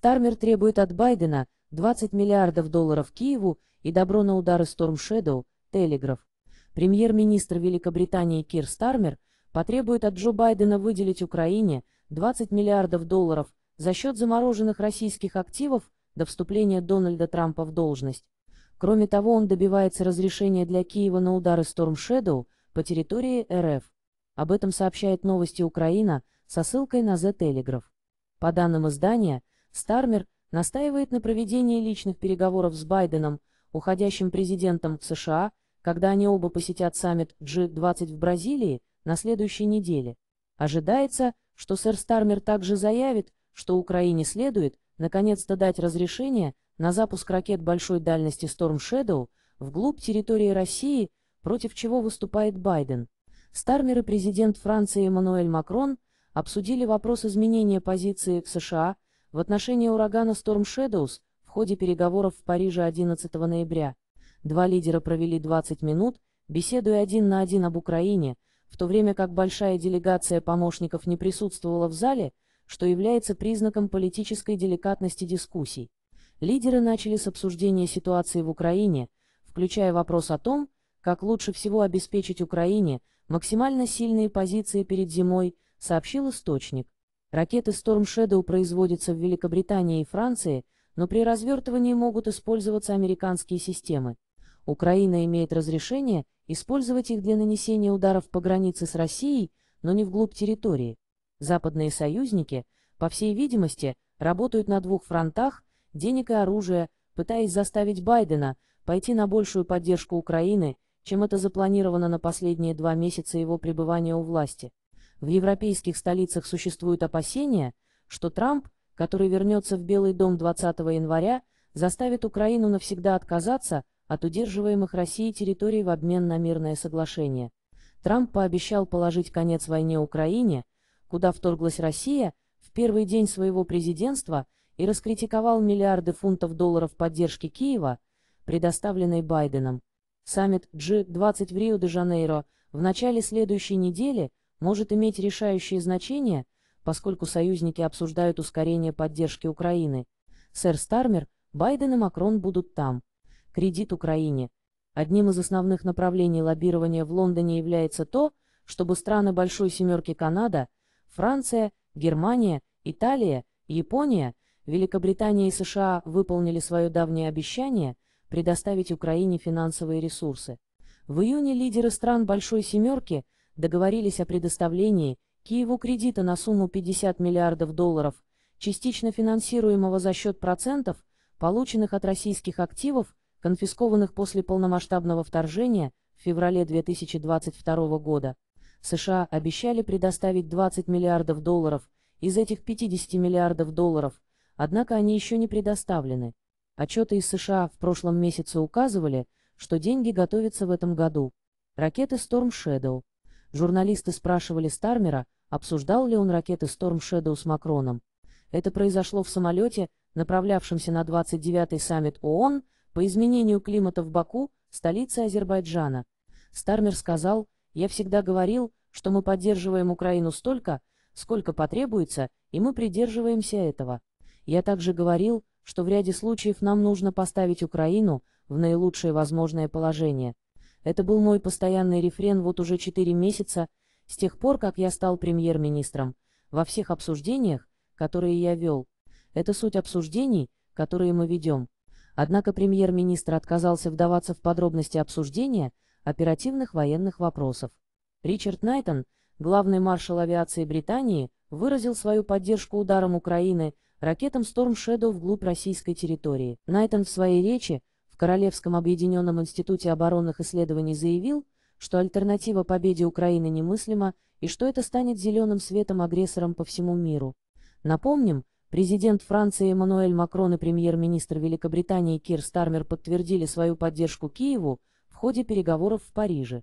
Стармер требует от Байдена 20 миллиардов долларов Киеву и добро на удары Storm Shadow, Телеграф. Премьер-министр Великобритании Кир Стармер потребует от Джо Байдена выделить Украине 20 миллиардов долларов за счет замороженных российских активов до вступления Дональда Трампа в должность. Кроме того, он добивается разрешения для Киева на удары Storm Shadow по территории РФ. Об этом сообщает новости Украина со ссылкой на The Telegraph. По данным издания, Стармер настаивает на проведении личных переговоров с Байденом, уходящим президентом США, когда они оба посетят саммит G20 в Бразилии на следующей неделе. Ожидается, что сэр Стармер также заявит, что Украине следует наконец-то дать разрешение на запуск ракет большой дальности Storm Shadow вглубь территории России, против чего выступает Байден. Стармер и президент Франции Эммануэль Макрон обсудили вопрос изменения позиции в США – в отношении урагана Storm Shadows в ходе переговоров в Париже 11 ноября два лидера провели 20 минут, беседуя один на один об Украине, в то время как большая делегация помощников не присутствовала в зале, что является признаком политической деликатности дискуссий. Лидеры начали с обсуждения ситуации в Украине, включая вопрос о том, как лучше всего обеспечить Украине максимально сильные позиции перед зимой, сообщил источник. Ракеты Storm Shadow производятся в Великобритании и Франции, но при развертывании могут использоваться американские системы. Украина имеет разрешение использовать их для нанесения ударов по границе с Россией, но не вглубь территории. Западные союзники, по всей видимости, работают на двух фронтах, денег и оружия, пытаясь заставить Байдена пойти на большую поддержку Украины, чем это запланировано на последние два месяца его пребывания у власти. В европейских столицах существуют опасения, что Трамп, который вернется в Белый дом 20 января, заставит Украину навсегда отказаться от удерживаемых Россией территорий в обмен на мирное соглашение. Трамп пообещал положить конец войне Украине, куда вторглась Россия, в первый день своего президентства и раскритиковал миллиарды фунтов долларов поддержки Киева, предоставленной Байденом. Саммит G20 в Рио-де-Жанейро в начале следующей недели – может иметь решающее значение, поскольку союзники обсуждают ускорение поддержки Украины. Сэр Стармер, Байден и Макрон будут там. Кредит Украине. Одним из основных направлений лоббирования в Лондоне является то, чтобы страны Большой Семерки Канада, Франция, Германия, Италия, Япония, Великобритания и США выполнили свое давнее обещание предоставить Украине финансовые ресурсы. В июне лидеры стран Большой Семерки – договорились о предоставлении Киеву кредита на сумму 50 миллиардов долларов, частично финансируемого за счет процентов, полученных от российских активов, конфискованных после полномасштабного вторжения в феврале 2022 года. США обещали предоставить 20 миллиардов долларов из этих 50 миллиардов долларов, однако они еще не предоставлены. Отчеты из США в прошлом месяце указывали, что деньги готовятся в этом году. Ракеты Storm Shadow Журналисты спрашивали Стармера, обсуждал ли он ракеты Storm Shadow с Макроном. Это произошло в самолете, направлявшемся на 29-й саммит ООН по изменению климата в Баку, столице Азербайджана. Стармер сказал, «Я всегда говорил, что мы поддерживаем Украину столько, сколько потребуется, и мы придерживаемся этого. Я также говорил, что в ряде случаев нам нужно поставить Украину в наилучшее возможное положение. Это был мой постоянный рефрен вот уже четыре месяца, с тех пор, как я стал премьер-министром. Во всех обсуждениях, которые я вел, это суть обсуждений, которые мы ведем. Однако премьер-министр отказался вдаваться в подробности обсуждения оперативных военных вопросов. Ричард Найтон, главный маршал авиации Британии, выразил свою поддержку ударом Украины ракетам Storm Shadow вглубь российской территории. Найтон в своей речи Королевском объединенном институте оборонных исследований заявил, что альтернатива победе Украины немыслима и что это станет зеленым светом агрессорам по всему миру. Напомним, президент Франции Эммануэль Макрон и премьер-министр Великобритании Кир Стармер подтвердили свою поддержку Киеву в ходе переговоров в Париже.